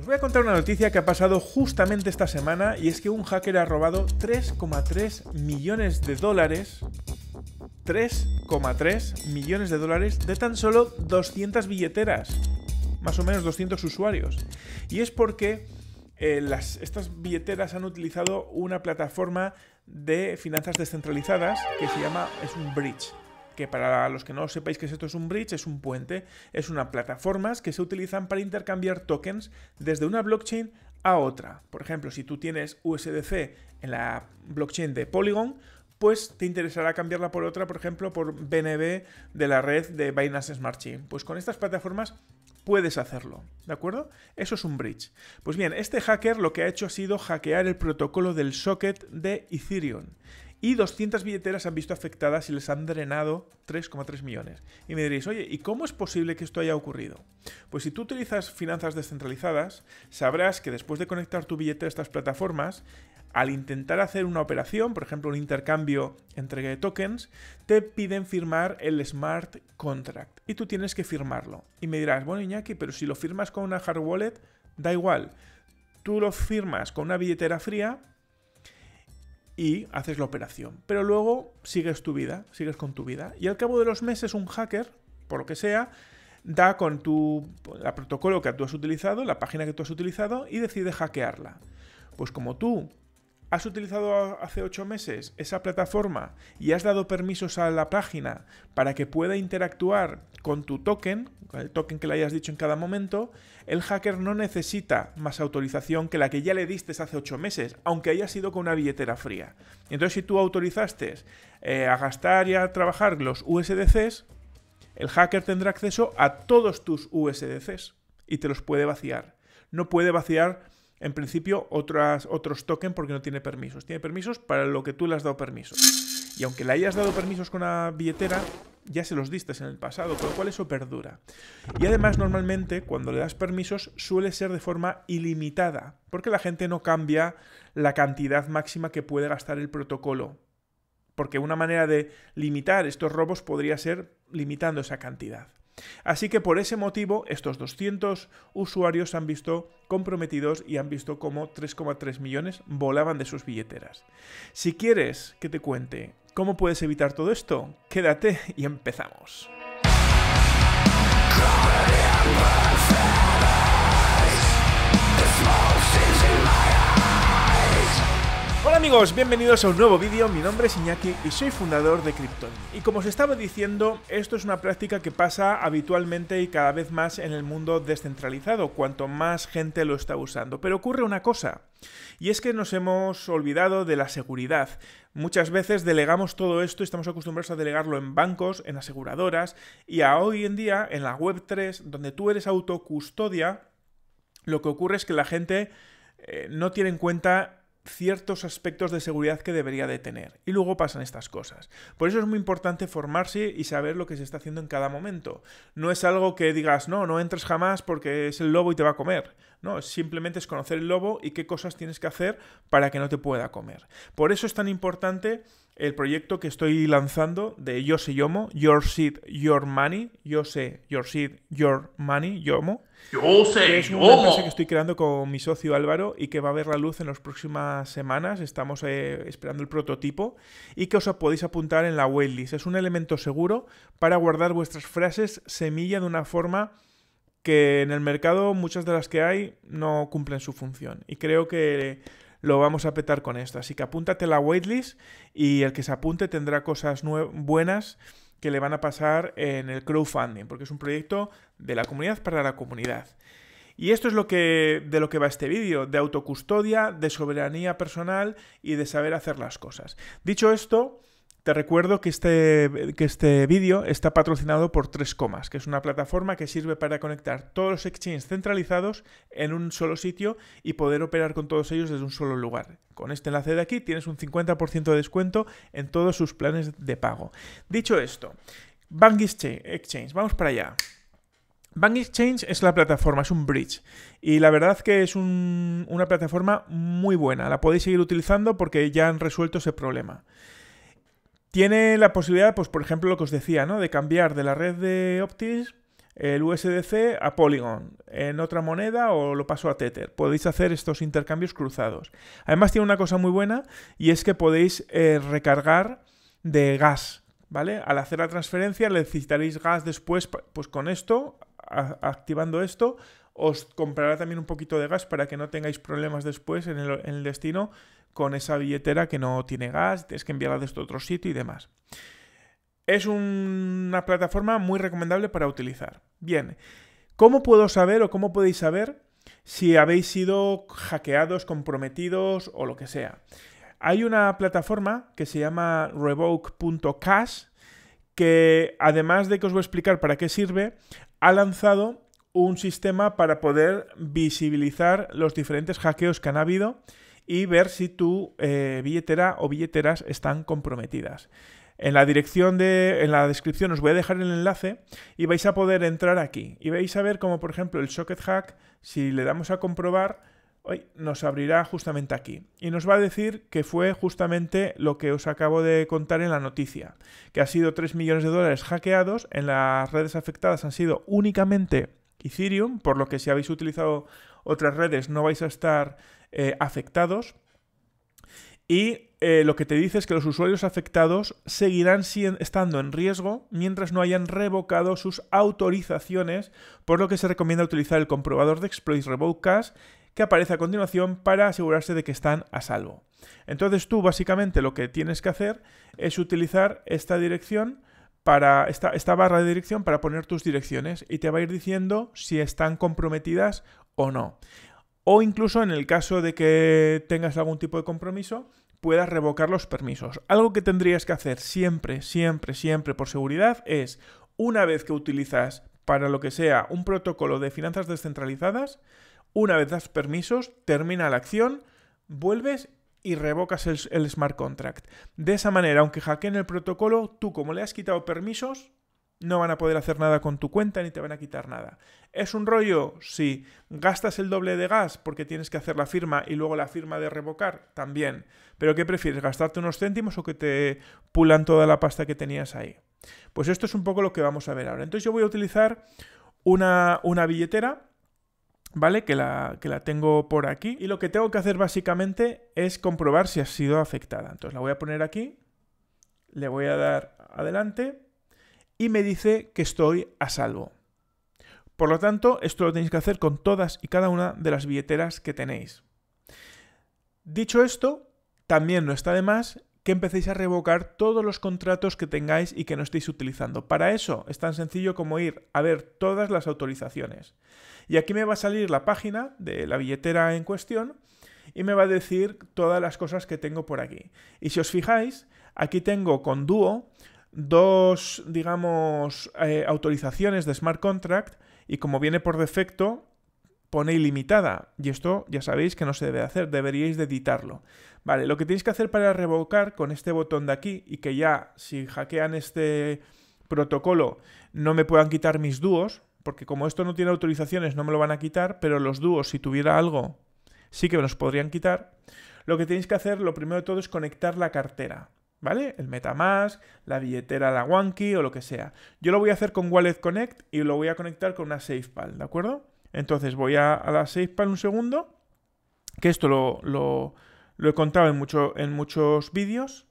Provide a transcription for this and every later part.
Os voy a contar una noticia que ha pasado justamente esta semana y es que un hacker ha robado 3,3 millones de dólares 3,3 millones de dólares de tan solo 200 billeteras, más o menos 200 usuarios. Y es porque eh, estas billeteras han utilizado una plataforma de finanzas descentralizadas que se llama, es un bridge, que para los que no sepáis que esto es un bridge, es un puente, es una plataforma que se utilizan para intercambiar tokens desde una blockchain a otra. Por ejemplo, si tú tienes USDC en la blockchain de Polygon, pues te interesará cambiarla por otra, por ejemplo, por BNB de la red de Binance Smart Chain. Pues con estas plataformas puedes hacerlo, ¿de acuerdo? Eso es un bridge. Pues bien, este hacker lo que ha hecho ha sido hackear el protocolo del socket de Ethereum y 200 billeteras han visto afectadas y les han drenado 3,3 millones. Y me diréis, oye, ¿y cómo es posible que esto haya ocurrido? Pues si tú utilizas finanzas descentralizadas, sabrás que después de conectar tu billetera a estas plataformas, al intentar hacer una operación, por ejemplo un intercambio entre tokens, te piden firmar el smart contract y tú tienes que firmarlo. Y me dirás, bueno Iñaki, pero si lo firmas con una hard wallet, da igual. Tú lo firmas con una billetera fría y haces la operación. Pero luego sigues tu vida, sigues con tu vida. Y al cabo de los meses un hacker, por lo que sea, da con tu protocolo que tú has utilizado, la página que tú has utilizado y decide hackearla. Pues como tú ¿Has utilizado hace ocho meses esa plataforma y has dado permisos a la página para que pueda interactuar con tu token, el token que le hayas dicho en cada momento? El hacker no necesita más autorización que la que ya le diste hace ocho meses, aunque haya sido con una billetera fría. Entonces, si tú autorizaste eh, a gastar y a trabajar los USDCs, el hacker tendrá acceso a todos tus USDCs y te los puede vaciar. No puede vaciar en principio, otras, otros tokens porque no tiene permisos. Tiene permisos para lo que tú le has dado permisos. Y aunque le hayas dado permisos con la billetera, ya se los diste en el pasado, con lo cual eso perdura. Y además, normalmente, cuando le das permisos, suele ser de forma ilimitada, porque la gente no cambia la cantidad máxima que puede gastar el protocolo. Porque una manera de limitar estos robos podría ser limitando esa cantidad. Así que por ese motivo, estos 200 usuarios han visto comprometidos y han visto cómo 3,3 millones volaban de sus billeteras. Si quieres que te cuente cómo puedes evitar todo esto, quédate y empezamos. amigos, bienvenidos a un nuevo vídeo, mi nombre es Iñaki y soy fundador de Krypton. Y como os estaba diciendo, esto es una práctica que pasa habitualmente y cada vez más en el mundo descentralizado, cuanto más gente lo está usando. Pero ocurre una cosa, y es que nos hemos olvidado de la seguridad. Muchas veces delegamos todo esto y estamos acostumbrados a delegarlo en bancos, en aseguradoras, y a hoy en día en la Web3, donde tú eres autocustodia, lo que ocurre es que la gente eh, no tiene en cuenta ciertos aspectos de seguridad que debería de tener. Y luego pasan estas cosas. Por eso es muy importante formarse y saber lo que se está haciendo en cada momento. No es algo que digas, no, no entres jamás porque es el lobo y te va a comer. No, simplemente es conocer el lobo y qué cosas tienes que hacer para que no te pueda comer. Por eso es tan importante el proyecto que estoy lanzando de Yo sé Yomo, Your Seed, Your Money, Yo sé Your Seed, Your Money, Yomo. Yo sé, es una que estoy creando con mi socio Álvaro y que va a ver la luz en las próximas semanas. Estamos eh, esperando el prototipo y que os podéis apuntar en la waitlist. Es un elemento seguro para guardar vuestras frases semilla de una forma que en el mercado muchas de las que hay no cumplen su función. Y creo que lo vamos a petar con esto. Así que apúntate a la waitlist y el que se apunte tendrá cosas buenas que le van a pasar en el crowdfunding, porque es un proyecto de la comunidad para la comunidad. Y esto es lo que, de lo que va este vídeo, de autocustodia, de soberanía personal y de saber hacer las cosas. Dicho esto, te recuerdo que este, este vídeo está patrocinado por 3 Comas, que es una plataforma que sirve para conectar todos los exchanges centralizados en un solo sitio y poder operar con todos ellos desde un solo lugar. Con este enlace de aquí tienes un 50% de descuento en todos sus planes de pago. Dicho esto, Bank Exchange, vamos para allá. Bank Exchange es la plataforma, es un bridge. Y la verdad que es una plataforma muy buena. La podéis seguir utilizando porque ya han resuelto ese problema. Tiene la posibilidad, pues por ejemplo lo que os decía, ¿no? De cambiar de la red de Optis el USDC a Polygon, en otra moneda o lo paso a Tether. Podéis hacer estos intercambios cruzados. Además tiene una cosa muy buena y es que podéis eh, recargar de gas, ¿vale? Al hacer la transferencia necesitaréis gas después, pues con esto, activando esto, os comprará también un poquito de gas para que no tengáis problemas después en el destino con esa billetera que no tiene gas, tienes que enviarla desde otro sitio y demás. Es una plataforma muy recomendable para utilizar. Bien, ¿cómo puedo saber o cómo podéis saber si habéis sido hackeados, comprometidos o lo que sea? Hay una plataforma que se llama revoke.cash que además de que os voy a explicar para qué sirve, ha lanzado un sistema para poder visibilizar los diferentes hackeos que han habido y ver si tu eh, billetera o billeteras están comprometidas. En la dirección de, en la descripción os voy a dejar el enlace y vais a poder entrar aquí y vais a ver como por ejemplo el socket hack, si le damos a comprobar, hoy nos abrirá justamente aquí y nos va a decir que fue justamente lo que os acabo de contar en la noticia, que ha sido 3 millones de dólares hackeados, en las redes afectadas han sido únicamente Ethereum, por lo que si habéis utilizado otras redes no vais a estar eh, afectados. Y eh, lo que te dice es que los usuarios afectados seguirán estando en riesgo mientras no hayan revocado sus autorizaciones, por lo que se recomienda utilizar el comprobador de exploits revocas que aparece a continuación para asegurarse de que están a salvo. Entonces tú básicamente lo que tienes que hacer es utilizar esta dirección para esta, esta barra de dirección para poner tus direcciones y te va a ir diciendo si están comprometidas o no. O incluso en el caso de que tengas algún tipo de compromiso, puedas revocar los permisos. Algo que tendrías que hacer siempre, siempre, siempre por seguridad es, una vez que utilizas para lo que sea un protocolo de finanzas descentralizadas, una vez das permisos, termina la acción, vuelves y revocas el, smart contract. De esa manera, aunque hackeen el protocolo, tú como le has quitado permisos, no van a poder hacer nada con tu cuenta ni te van a quitar nada. ¿Es un rollo? si ¿Gastas el doble de gas porque tienes que hacer la firma y luego la firma de revocar? También. ¿Pero qué prefieres? ¿Gastarte unos céntimos o que te pulan toda la pasta que tenías ahí? Pues esto es un poco lo que vamos a ver ahora. Entonces yo voy a utilizar una, billetera ¿vale? Que la, que la tengo por aquí. Y lo que tengo que hacer básicamente es comprobar si ha sido afectada. Entonces la voy a poner aquí, le voy a dar adelante y me dice que estoy a salvo. Por lo tanto, esto lo tenéis que hacer con todas y cada una de las billeteras que tenéis. Dicho esto, también no está de más que empecéis a revocar todos los contratos que tengáis y que no estéis utilizando. Para eso es tan sencillo como ir a ver todas las autorizaciones. Y aquí me va a salir la página de la billetera en cuestión y me va a decir todas las cosas que tengo por aquí. Y si os fijáis, aquí tengo con Duo dos, digamos, eh, autorizaciones de smart contract y como viene por defecto, pone ilimitada. Y esto ya sabéis que no se debe hacer, deberíais de editarlo. Vale, lo que tenéis que hacer para revocar con este botón de aquí y que ya si hackean este protocolo no me puedan quitar mis dúos, porque como esto no tiene autorizaciones no me lo van a quitar, pero los dúos si tuviera algo sí que me los podrían quitar. Lo que tenéis que hacer, lo primero de todo, es conectar la cartera. ¿vale? El Metamask, la billetera, la Wanky o lo que sea. Yo lo voy a hacer con Wallet Connect y lo voy a conectar con una SafePal, ¿de acuerdo? Entonces voy a, a la SafePal un segundo, que esto lo, lo, he contado en, mucho, en muchos vídeos.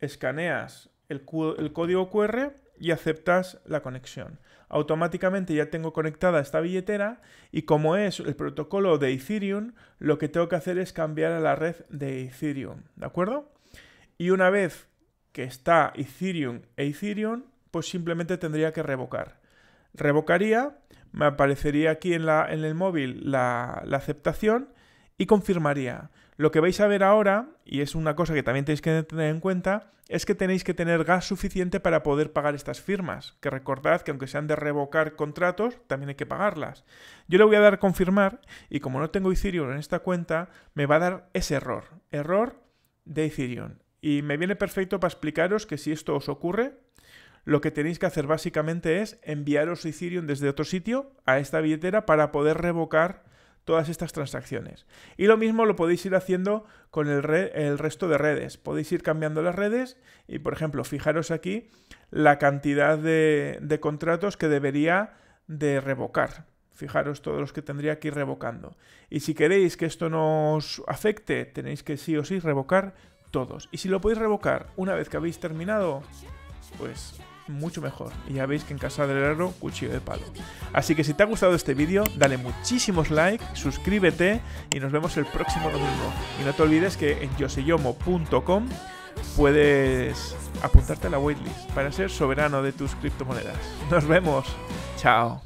Escaneas el, el código QR y aceptas la conexión. Automáticamente ya tengo conectada esta billetera y como es el protocolo de Ethereum, lo que tengo que hacer es cambiar a la red de Ethereum, ¿de acuerdo? Y una vez que está Ethereum e Ethereum, pues simplemente tendría que revocar. Revocaría, me aparecería aquí en, el móvil la, la aceptación y confirmaría. Lo que vais a ver ahora, y es una cosa que también tenéis que tener en cuenta, es que tenéis que tener gas suficiente para poder pagar estas firmas. Que recordad que aunque sean de revocar contratos, también hay que pagarlas. Yo le voy a dar confirmar y como no tengo Ethereum en esta cuenta, me va a dar ese error. Error de Ethereum. Y me viene perfecto para explicaros que si esto os ocurre, lo que tenéis que hacer básicamente es enviaros Ethereum desde otro sitio a esta billetera para poder revocar todas estas transacciones. Y lo mismo lo podéis ir haciendo con el, resto de redes. Podéis ir cambiando las redes y, por ejemplo, fijaros aquí la cantidad de, contratos que debería de revocar. Fijaros todos los que tendría que ir revocando. Y si queréis que esto nos afecte, tenéis que sí o sí revocar todos. Y si lo podéis revocar una vez que habéis terminado, pues mucho mejor. Y ya veis que en casa del herrero, cuchillo de palo. Así que si te ha gustado este vídeo, dale muchísimos likes, suscríbete y nos vemos el próximo domingo. Y no te olvides que en yoseyomo.com puedes apuntarte a la waitlist para ser soberano de tus criptomonedas. Nos vemos. Chao.